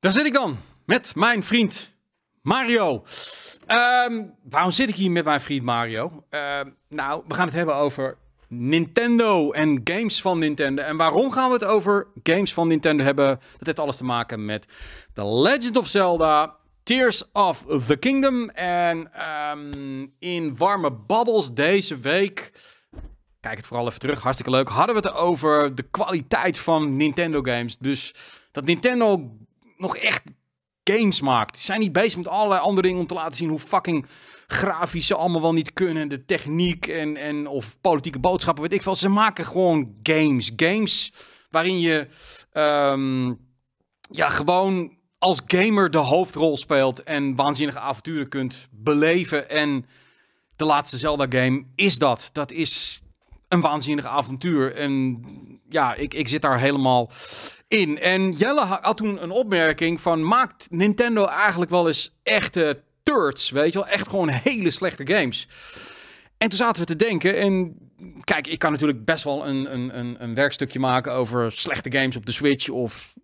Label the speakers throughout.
Speaker 1: Daar zit ik dan met mijn vriend Mario. Ehm, waarom zit ik hier met mijn vriend Mario? Ehm, nou, we gaan het hebben over Nintendo en games van Nintendo. En waarom gaan we het over games van Nintendo hebben? Dat heeft alles te maken met The Legend of Zelda, Tears of the Kingdom en ehm, in warme bubbles deze week. Kijk het vooral even terug, hartstikke leuk. Hadden we het over de kwaliteit van Nintendo games. Dus dat Nintendo nog echt games maakt. Ze zijn niet bezig met allerlei andere dingen om te laten zien hoe fucking grafisch ze allemaal wel niet kunnen. De techniek en, en of politieke boodschappen, weet ik veel. Ze maken gewoon games. Games waarin je ehm, ja, gewoon als gamer de hoofdrol speelt en waanzinnige avonturen kunt beleven. En de laatste Zelda-game is dat. Dat is een waanzinnig avontuur. En ja, ik, ik zit daar helemaal, in. En Jelle had toen een opmerking van... maakt Nintendo eigenlijk wel eens echte turds, weet je wel? Echt gewoon hele slechte games. En toen zaten we te denken en... Kijk, ik kan natuurlijk best wel een, een, een werkstukje maken over slechte games op de Switch... of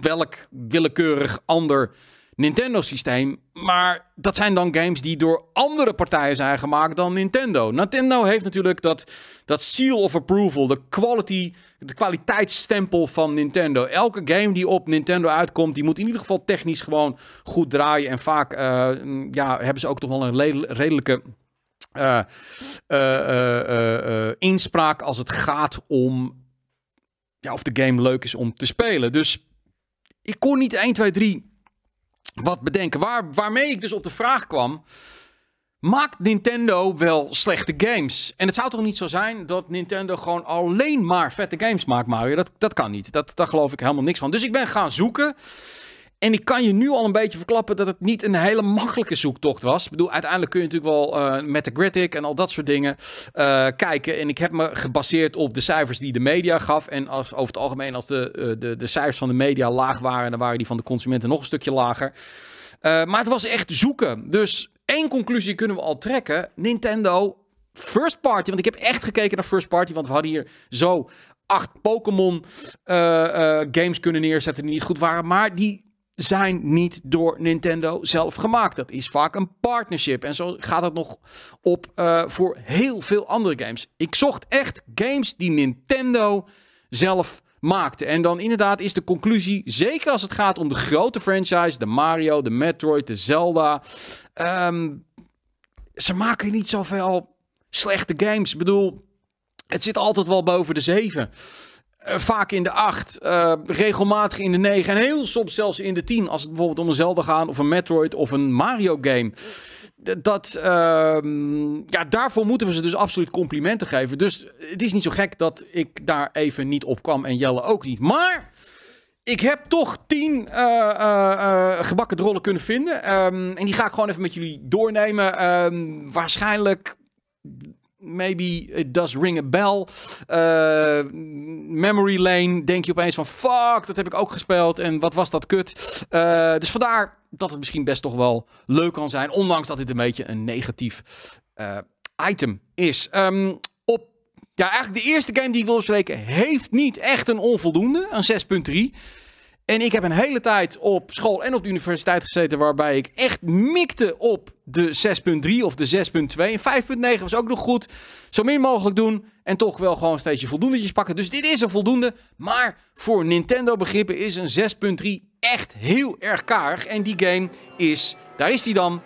Speaker 1: welk willekeurig ander Nintendo-systeem. Maar dat zijn dan games die door andere partijen zijn gemaakt dan Nintendo. Nintendo heeft natuurlijk dat, dat seal of approval, de, quality, de kwaliteitsstempel van Nintendo. Elke game die op Nintendo uitkomt, die moet in ieder geval technisch gewoon goed draaien. En vaak eh, ja, hebben ze ook toch wel een redelijke... Eh, eh, inspraak als het gaat om ja, of de game leuk is om te spelen. Dus ik kon niet 1, 2, 3 wat bedenken. Waar, waarmee ik dus op de vraag kwam. Maakt Nintendo wel slechte games? En het zou toch niet zo zijn dat Nintendo gewoon alleen maar vette games maakt, Mario? Dat, dat kan niet. Dat, daar geloof ik helemaal niks van. Dus ik ben gaan zoeken. En ik kan je nu al een beetje verklappen dat het niet een hele makkelijke zoektocht was. Ik bedoel, uiteindelijk kun je natuurlijk wel uh, met de en al dat soort dingen eh, kijken. En ik heb me gebaseerd op de cijfers die de media gaf. En als, over het algemeen, als de, eh, de, de cijfers van de media laag waren, dan waren die van de consumenten nog een stukje lager. maar het was echt zoeken. Dus één conclusie kunnen we al trekken. Nintendo first party. Want ik heb echt gekeken naar first party. Want we hadden hier zo acht Pokémon games kunnen neerzetten die niet goed waren. Maar die zijn niet door Nintendo zelf gemaakt. Dat is vaak een partnership. En zo gaat het nog op eh, voor heel veel andere games. Ik zocht echt games die Nintendo zelf maakte. En dan inderdaad is de conclusie, zeker als het gaat om de grote franchise, de Mario, de Metroid, de Zelda. Ehm, ze maken niet zoveel slechte games. Ik bedoel, het zit altijd wel boven de zeven. Eh, vaak in de 8, eh, regelmatig in de 9 en heel soms zelfs in de 10 als het bijvoorbeeld om een Zelda gaat of een Metroid of een Mario game. Dat, ehm, ja, daarvoor moeten we ze dus absoluut complimenten geven. Dus het is niet zo gek dat ik daar even niet op kwam en Jelle ook niet. Maar ik heb toch 10 uh, eh, gebakken rollen kunnen vinden. Ehm, en die ga ik gewoon even met jullie doornemen. Ehm, waarschijnlijk maybe it does ring a bell. Eh, memory Lane, denk je opeens van fuck, dat heb ik ook gespeeld en wat was dat kut. Uh, dus vandaar dat het misschien best toch wel leuk kan zijn, ondanks dat dit een beetje een negatief eh, item is. Ehm, op, ja, eigenlijk de eerste game die ik wil bespreken heeft niet echt een onvoldoende, een 6.3. En ik heb een hele tijd op school en op de universiteit gezeten waarbij ik echt mikte op de 6.3 of de 6.2. En 5.9 was ook nog goed. Zo min mogelijk doen en toch wel gewoon steeds je voldoendetjes pakken. Dus dit is een voldoende, maar voor Nintendo begrippen is een 6.3 echt heel erg karig. En die game is, daar is die dan,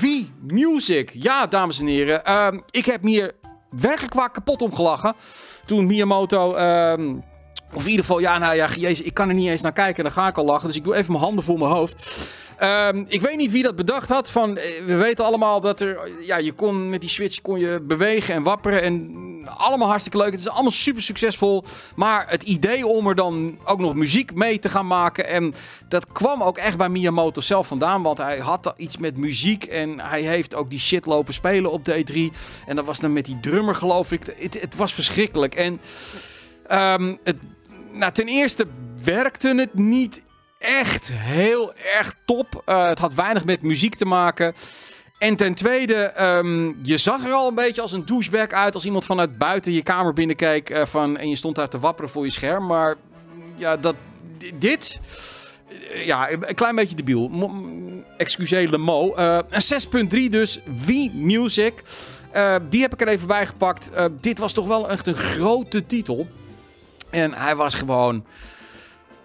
Speaker 1: Wii Music. Ja, dames en heren, ehm, ik heb hier werkelijk waar kapot om gelachen. Toen Miyamoto... Ehm, of in ieder geval, ja, nou ja, jezus, ik kan er niet eens naar kijken. Dan ga ik al lachen. Dus ik doe even mijn handen voor mijn hoofd. Ehm, ik weet niet wie dat bedacht had. Van, eh, we weten allemaal dat er. Ja, je kon met die Switch kon je bewegen en wapperen. En allemaal hartstikke leuk. Het is allemaal super succesvol. Maar het idee om er dan ook nog muziek mee te gaan maken. En dat kwam ook echt bij Miyamoto zelf vandaan. Want hij had iets met muziek. En hij heeft ook die shit lopen spelen op de 3 En dat was dan met die drummer, geloof ik. Het, het was verschrikkelijk. En. Ehm, het nou, ten eerste werkte het niet echt heel erg top. Eh, het had weinig met muziek te maken. En ten tweede, ehm, je zag er al een beetje als een douchebag uit. Als iemand vanuit buiten je kamer binnenkeek. Eh, van, en je stond daar te wapperen voor je scherm. Maar ja, dat, dit. Eh, ja, een klein beetje debiel. Excusez le mot. een 6.3 dus. Wii Music. die heb ik er even bij gepakt. dit was toch wel echt een grote titel. En hij was gewoon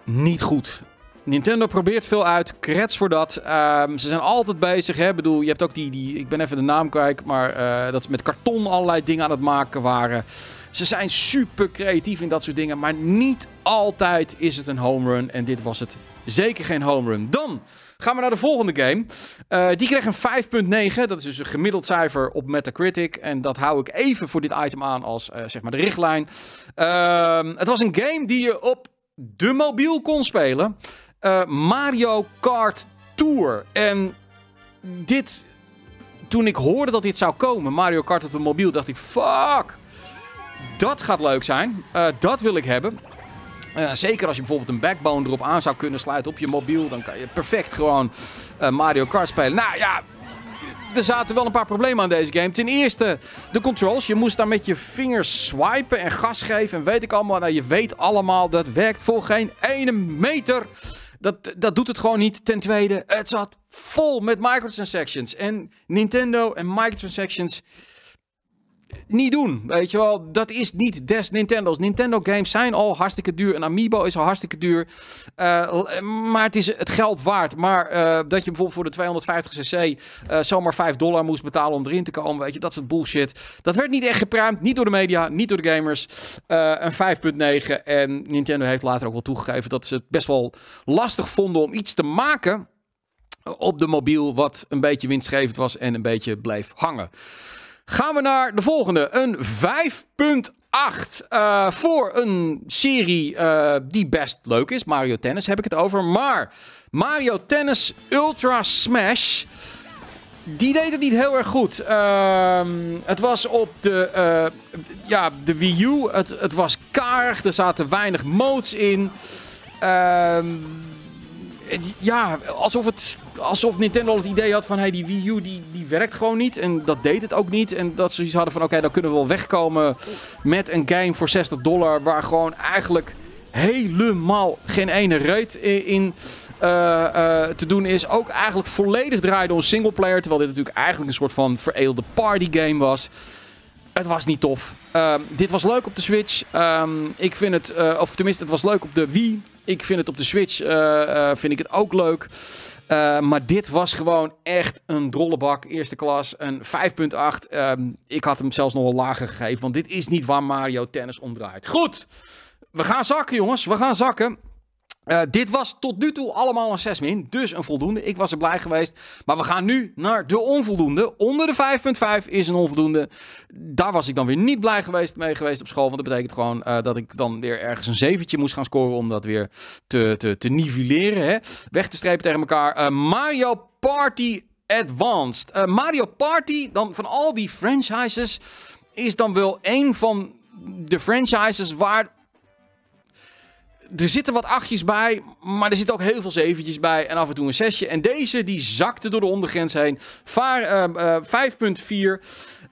Speaker 1: niet goed. Nintendo probeert veel uit. Krets voor dat. Ehm, ze zijn altijd bezig. Hè? Ik bedoel, je hebt ook die, die. Ik ben even de naam kwijt. Maar eh, dat ze met karton allerlei dingen aan het maken waren. Ze zijn super creatief in dat soort dingen. Maar niet altijd is het een home run. En dit was het zeker geen home run. Dan gaan we naar de volgende game. Eh, die kreeg een 5.9. Dat is dus een gemiddeld cijfer op Metacritic. En dat hou ik even voor dit item aan als eh, zeg maar de richtlijn. Ehm, het was een game die je op de mobiel kon spelen. Eh, Mario Kart Tour. En dit. Toen ik hoorde dat dit zou komen, Mario Kart op de mobiel, dacht ik: fuck. Dat gaat leuk zijn. Eh, dat wil ik hebben. Eh, zeker als je bijvoorbeeld een backbone erop aan zou kunnen sluiten op je mobiel. Dan kan je perfect gewoon eh, Mario Kart spelen. Nou ja, er zaten wel een paar problemen aan deze game. Ten eerste de controls. Je moest daar met je vingers swipen en gas geven. En weet ik allemaal. Nou, je weet allemaal dat werkt voor geen ene meter. Dat, dat doet het gewoon niet. Ten tweede, het zat vol met microtransactions. En Nintendo en microtransactions niet doen. Weet je wel, dat is niet des Nintendo's. Nintendo games zijn al hartstikke duur. Een Amiibo is al hartstikke duur. Eh, maar het is het geld waard. Maar eh, dat je bijvoorbeeld voor de 250 cc uh, zomaar 5 dollar moest betalen om erin te komen, weet je, dat soort bullshit. Dat werd niet echt gepruimd. Niet door de media, niet door de gamers. een 5.9. En Nintendo heeft later ook wel toegegeven dat ze het best wel lastig vonden om iets te maken op de mobiel wat een beetje winstgevend was en een beetje bleef hangen. Gaan we naar de volgende. Een 5.8 eh, voor een serie eh, die best leuk is. Mario Tennis heb ik het over. Maar Mario Tennis Ultra Smash. Die deed het niet heel erg goed. Ehm, het was op de, eh, ja, de Wii U. Het, het was karig. Er zaten weinig modes in. Ehm, ja, alsof het alsof Nintendo het idee had van hey, die Wii U die, die werkt gewoon niet. En dat deed het ook niet. En dat ze iets hadden van oké, dan kunnen we wel wegkomen met een game voor 60 dollar. Waar gewoon eigenlijk helemaal geen ene reet in eh, eh, te doen is. Ook eigenlijk volledig draaide om singleplayer. Terwijl dit natuurlijk eigenlijk een soort van vereelde party game was. Het was niet tof. Ehm, dit was leuk op de Switch. Ehm, ik vind het, eh, of tenminste, het was leuk op de Wii. Ik vind het op de Switch vind ik het ook leuk. Eh, maar dit was gewoon echt een drollebak. Eerste klas, een 5.8. Ehm, ik had hem zelfs nog wel lager gegeven. Want dit is niet waar Mario Tennis om draait. Goed, we gaan zakken jongens. We gaan zakken. Eh, dit was tot nu toe allemaal een 6 min, dus een voldoende. Ik was er blij geweest. Maar we gaan nu naar de onvoldoende. Onder de 5.5 is een onvoldoende. Daar was ik dan weer niet blij geweest mee geweest op school. Want dat betekent gewoon eh, dat ik dan weer ergens een zeventje moest gaan scoren om dat weer te, te, te nivelleren. Hè? Weg te strepen tegen elkaar. Eh, Mario Party Advanced. Mario Party, dan van al die franchises, is dan wel één van de franchises waar er zitten wat achtjes bij, maar er zitten ook heel veel zeventjes bij en af en toe een zesje. En deze die zakte door de ondergrens heen. Vaar, uh, uh, 5.4.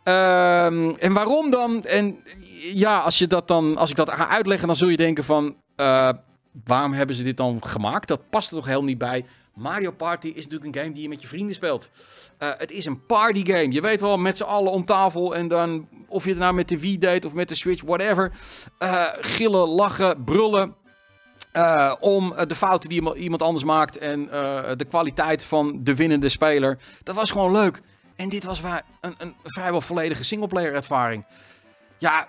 Speaker 1: en waarom dan? En ja, als, je dat dan, als ik dat ga uitleggen, dan zul je denken van... Eh, waarom hebben ze dit dan gemaakt? Dat past er toch helemaal niet bij. Mario Party is natuurlijk een game die je met je vrienden speelt. Eh, het is een party game. Je weet wel, met z'n allen om tafel. En dan, of je het nou met de Wii deed of met de Switch, whatever. Uh, gillen, lachen, brullen. Eh, om eh, de fouten die iemand anders maakt en eh, de kwaliteit van de winnende speler. Dat was gewoon leuk. En dit was waar een, een vrijwel volledige singleplayer ervaring. Ja,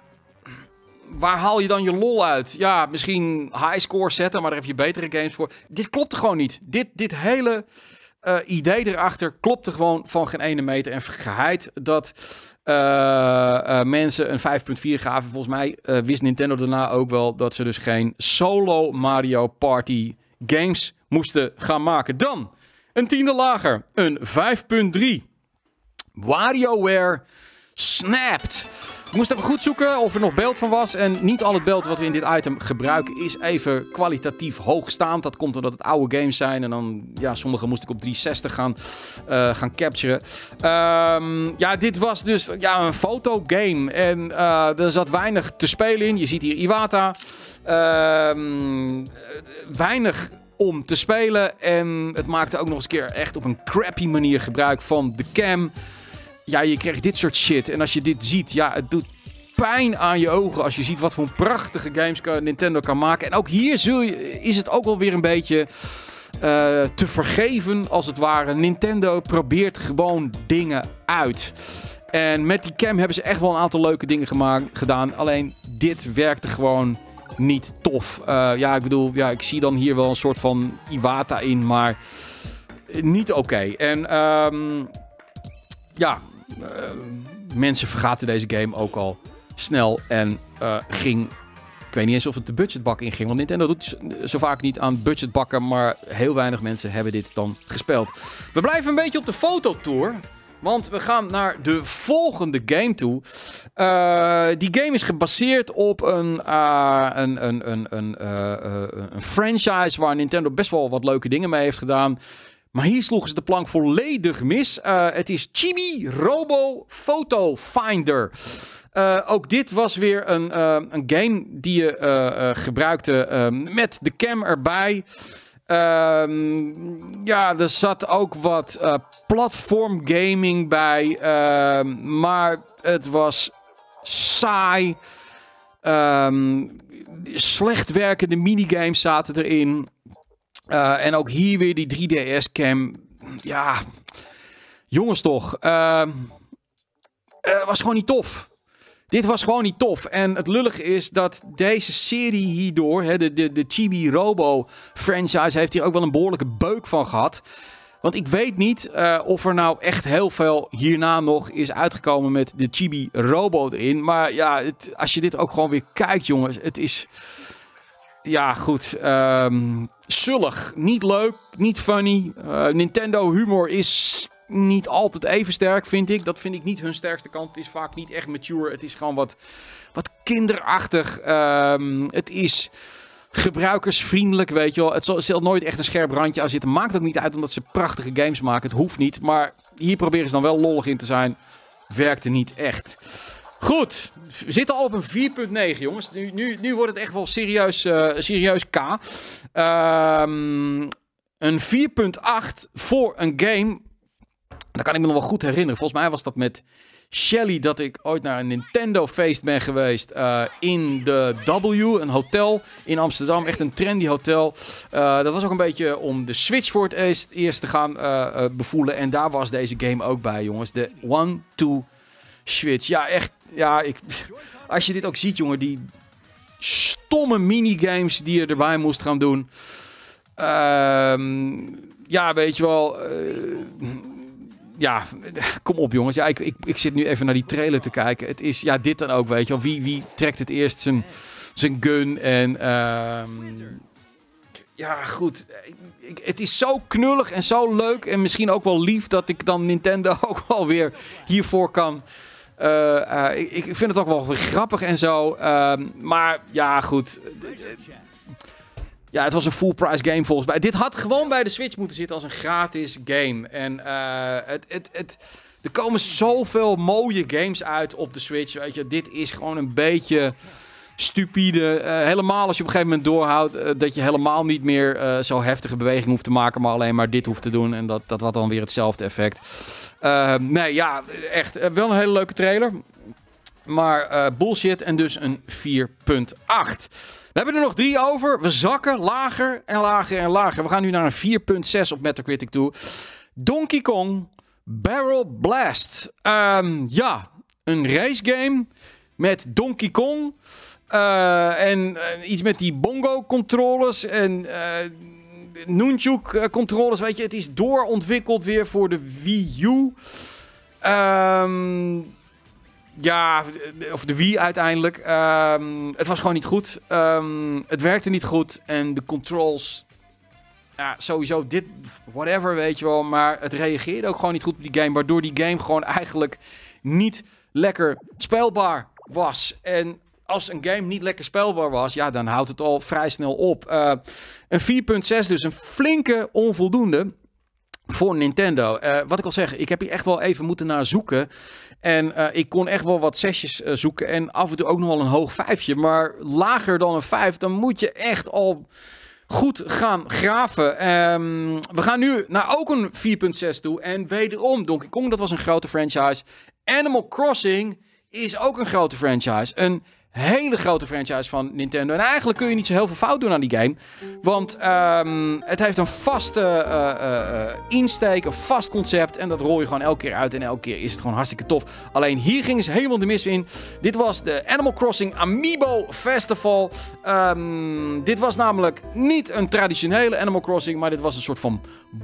Speaker 1: waar haal je dan je lol uit? Ja, misschien highscore zetten, maar daar heb je betere games voor. Dit klopte gewoon niet. Dit, dit hele eh, idee erachter klopte gewoon van geen ene meter. En geheid dat eh, eh, mensen een 5.4 gaven. Volgens mij wist Nintendo daarna ook wel dat ze dus geen solo Mario Party games moesten gaan maken. Dan een tiende lager, een 5.3. WarioWare snapt. Ik moest even goed zoeken of er nog beeld van was. En niet al het beeld wat we in dit item gebruiken is even kwalitatief hoogstaand. Dat komt omdat het oude games zijn. En dan, ja, sommige moest ik op 360 gaan, eh, gaan capturen. Ehm, ja, dit was dus ja, een fotogame. En eh, er zat weinig te spelen in. Je ziet hier Iwata. Ehm, weinig om te spelen. En het maakte ook nog eens keer echt op een crappy manier gebruik van de cam ja, je krijgt dit soort shit. En als je dit ziet, ja, het doet pijn aan je ogen als je ziet wat voor prachtige games Nintendo kan maken. En ook hier zul je, is het ook wel weer een beetje... Eh, te vergeven, als het ware. Nintendo probeert gewoon dingen uit. En met die cam hebben ze echt wel een aantal leuke dingen gemaakt, gedaan. Alleen dit werkte gewoon niet tof. Eh, ja, ik bedoel, ja, ik zie dan hier wel een soort van Iwata in, maar eh, niet oké. En ehm, ja, eh, mensen vergaten deze game ook al snel en eh, ging ik weet niet eens of het de budgetbak inging. Want Nintendo doet zo vaak niet aan budgetbakken. Maar heel weinig mensen hebben dit dan gespeeld. We blijven een beetje op de fototour. Want we gaan naar de volgende game toe. Eh, die game is gebaseerd op een, een, een, een, een franchise waar Nintendo best wel wat leuke dingen mee heeft gedaan. Maar hier sloegen ze de plank volledig mis. Eh, het is Chibi Robo Photo Finder. Eh, ook dit was weer een, eh, een game die je gebruikte met de cam erbij. Ehm, ja, er zat ook wat platform gaming bij. Ehm, maar het was saai. Ehm, slecht werkende minigames zaten erin. Eh, en ook hier weer die 3DS-cam. Ja, jongens toch. Uh, was gewoon niet tof. Dit was gewoon niet tof. En het lullige is dat deze serie hierdoor, hè, de, de, de Chibi Robo franchise, heeft hier ook wel een behoorlijke beuk van gehad. Want ik weet niet eh, of er nou echt heel veel hierna nog is uitgekomen met de Chibi Robo erin. Maar ja, het, als je dit ook gewoon weer kijkt, jongens, het is. Ja, goed. Um, Sullig, Niet leuk, niet funny. Eh, Nintendo humor is niet altijd even sterk, vind ik. Dat vind ik niet hun sterkste kant. Het is vaak niet echt mature. Het is gewoon wat, wat kinderachtig. Ehm, het is gebruikersvriendelijk, weet je wel. Het zal nooit echt een scherp randje aan zitten. Maakt ook niet uit, omdat ze prachtige games maken. Het hoeft niet, maar hier proberen ze dan wel lollig in te zijn. Werkte niet echt. Goed, we zitten al op een 4.9, jongens. Nu, nu, nu wordt het echt wel serieus, uh, serieus K. Ehm, een 4.8 voor een game. Dat kan ik me nog wel goed herinneren. Volgens mij was dat met Shelly dat ik ooit naar een Nintendo-feest ben geweest. Eh, in de W, een hotel in Amsterdam. Echt een trendy hotel. Eh, dat was ook een beetje om de Switch voor het eerst, eerst te gaan bevoelen. En daar was deze game ook bij, jongens. De One Two Switch. Ja, echt. Ja, ik, als je dit ook ziet, jongen, die stomme minigames die je erbij moest gaan doen. Ehm, ja, weet je wel. Eh, ja, kom op jongens. Ja, ik, ik, ik zit nu even naar die trailer te kijken. Het is, ja, dit dan ook, weet je wel. Wie, wie trekt het eerst zijn, zijn gun en... Ehm, ja, goed. het is zo knullig en zo leuk en misschien ook wel lief dat ik dan Nintendo ook wel weer hiervoor kan eh, eh, ik, ik, vind het ook wel grappig en zo. Ehm, maar ja, goed. Ja, het was een full price game volgens mij. Dit had gewoon bij de Switch moeten zitten als een gratis game. En eh, het, het, het, er komen zoveel mooie games uit op de Switch. Weet je, dit is gewoon een beetje stupide. helemaal als je op een gegeven moment doorhoudt dat je helemaal niet meer zo heftige beweging hoeft te maken, maar alleen maar dit hoeft te doen. En dat, dat had dan weer hetzelfde effect. Ehm, nee, ja, echt eh, wel een hele leuke trailer. Maar eh, bullshit en dus een 4.8. We hebben er nog drie over. We zakken lager en lager en lager. We gaan nu naar een 4.6 op Metacritic toe. Donkey Kong Barrel Blast. Ehm, ja, een race game met Donkey Kong. Eh, en iets met die bongo-controllers. En Nunchuk eh, controllers, weet je, het is doorontwikkeld weer voor de Wii U. Ehm, ja, eh, of de Wii uiteindelijk. Ehm, het was gewoon niet goed. Ehm, het werkte niet goed en de controls. Ja, sowieso dit, whatever, weet je wel. Maar het reageerde ook gewoon niet goed op die game. Waardoor die game gewoon eigenlijk niet lekker speelbaar was. En als een game niet lekker spelbaar was, ja, dan houdt het al vrij snel op. Uh, een 4.6, dus een flinke onvoldoende voor Nintendo. Eh, wat ik al zeg, ik heb hier echt wel even moeten naar zoeken. En eh, ik kon echt wel wat zesjes uh, zoeken. En af en toe ook nog wel een hoog vijfje. Maar lager dan een vijf, dan moet je echt al goed gaan graven. Ehm, we gaan nu naar ook een 4.6 toe. En wederom, Donkey Kong, dat was een grote franchise. Animal Crossing is ook een grote franchise. Een hele grote franchise van Nintendo. En eigenlijk kun je niet zo heel veel fout doen aan die game. Want ehm, het heeft een vaste eh, eh, eh, insteek, een vast concept. En dat rol je gewoon elke keer uit. En elke keer is het gewoon hartstikke tof. Alleen hier gingen ze helemaal de mis in. Dit was de Animal Crossing Amiibo Festival. Ehm, dit was namelijk niet een traditionele Animal Crossing. Maar dit was een soort van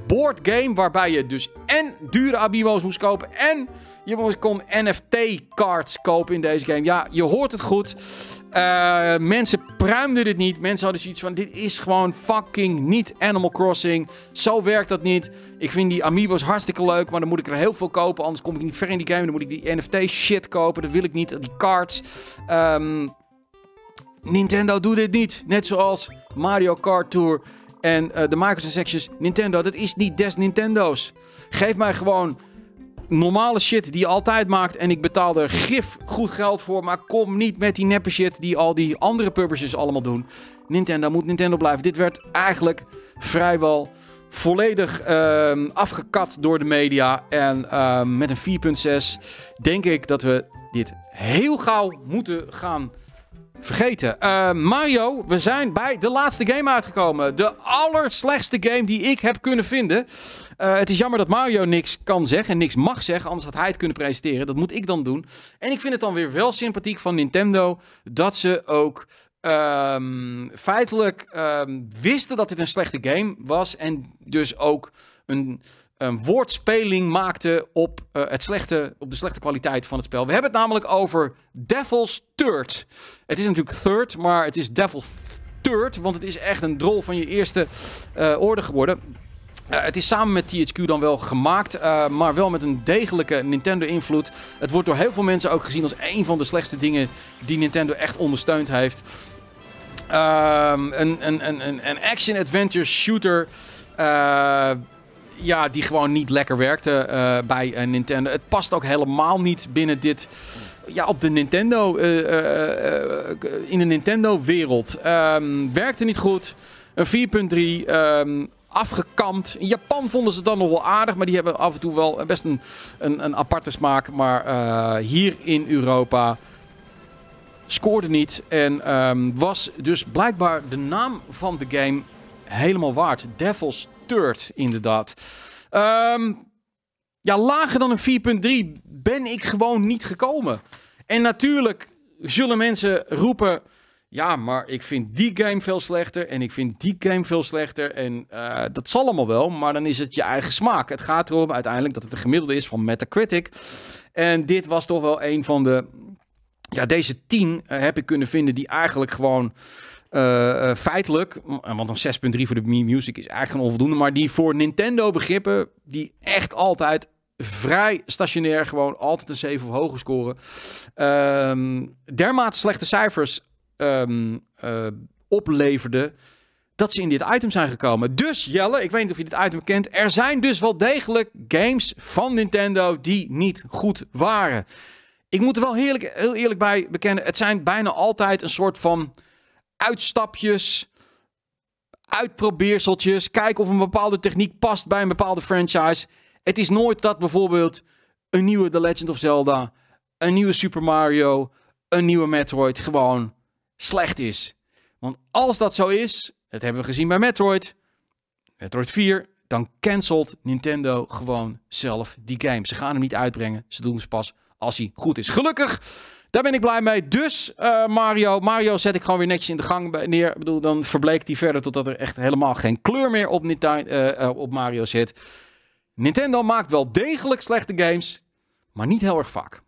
Speaker 1: board game. Waarbij je dus en dure Amiibo's moest kopen. En je kon NFT-cards kopen in deze game. Ja, je hoort het goed. Eh, mensen pruimden dit niet. Mensen hadden zoiets van: dit is gewoon fucking niet Animal Crossing. Zo werkt dat niet. Ik vind die amiibo's hartstikke leuk, maar dan moet ik er heel veel kopen. Anders kom ik niet ver in die game. Dan moet ik die NFT-shit kopen. Dat wil ik niet. Die cards. Ehm, Nintendo doet dit niet. Net zoals Mario Kart Tour en uh, de Sections. Nintendo, dat is niet des Nintendo's. Geef mij gewoon normale shit die je altijd maakt. En ik betaal er gif goed geld voor. Maar kom niet met die neppe shit die al die andere publishers allemaal doen. Nintendo moet Nintendo blijven. Dit werd eigenlijk vrijwel volledig um, afgekat door de media. En ehm, met een 4.6 denk ik dat we dit heel gauw moeten gaan vergeten. Eh, Mario, we zijn bij de laatste game uitgekomen. De allerslechtste game die ik heb kunnen vinden. Eh, het is jammer dat Mario niks kan zeggen en niks mag zeggen. Anders had hij het kunnen presenteren. Dat moet ik dan doen. En ik vind het dan weer wel sympathiek van Nintendo dat ze ook. Ehm, feitelijk ehm, wisten dat dit een slechte game was. En dus ook een een woordspeling maakte op, eh, het slechte, op de slechte kwaliteit van het spel. We hebben het namelijk over Devil's Third. Het is natuurlijk Third, maar het is Devil's Third, want het is echt een drol van je eerste uh, orde geworden. Eh, het is samen met THQ dan wel gemaakt, maar wel met een degelijke Nintendo-invloed. Het wordt door heel veel mensen ook gezien als een van de slechtste dingen die Nintendo echt ondersteund heeft. Ehm, een, een, een, een action-adventure shooter ja, die gewoon niet lekker werkte eh, bij uh, Nintendo. Het past ook helemaal niet binnen dit. Ja, op de Nintendo. Eh, in de Nintendo-wereld. Ehm, werkte niet goed. Een 4.3. Um, afgekampt. In Japan vonden ze het dan nog wel aardig, maar die hebben af en toe wel best een, een, een aparte smaak. Maar hier in Europa scoorde niet en ehm, was dus blijkbaar de naam van de game helemaal waard. Devil's inderdaad. Ehm, ja, lager dan een 4.3 ben ik gewoon niet gekomen. En natuurlijk zullen mensen roepen... Ja, maar ik vind die game veel slechter en ik vind die game veel slechter. En eh, dat zal allemaal wel, maar dan is het je eigen smaak. Het gaat erom uiteindelijk dat het een gemiddelde is van Metacritic. En dit was toch wel een van de... Ja, deze tien eh, heb ik kunnen vinden die eigenlijk gewoon eh, eh, feitelijk, eh, want een 6.3 voor de Mi Music is eigenlijk een onvoldoende. Maar die voor Nintendo begrippen, die echt altijd vrij stationair, gewoon altijd een 7 of hoger scoren. Um, dermate slechte cijfers um, ehm, opleverde dat ze in dit item zijn gekomen. Dus Jelle, ik weet niet of je dit item kent. Er zijn dus wel degelijk games van Nintendo die niet goed waren. Ik moet er wel heel eerlijk bij bekennen. Het zijn bijna altijd een soort van uitstapjes, uitprobeerseltjes. Kijken of een bepaalde techniek past bij een bepaalde franchise. Het is nooit dat bijvoorbeeld een nieuwe The Legend of Zelda, een nieuwe Super Mario, een nieuwe Metroid gewoon slecht is. Want als dat zo is, dat hebben we gezien bij Metroid, Metroid 4, dan cancelt Nintendo gewoon zelf die game. Ze gaan hem niet uitbrengen. Ze doen ze pas als hij goed is. Gelukkig daar ben ik blij mee. Dus eh, Mario, Mario zet ik gewoon weer netjes in de gang neer. Ik bedoel, dan verbleekt hij verder totdat er echt helemaal geen kleur meer op, Nintendo, eh, eh, op Mario zit. Nintendo maakt wel degelijk slechte games, maar niet heel erg vaak.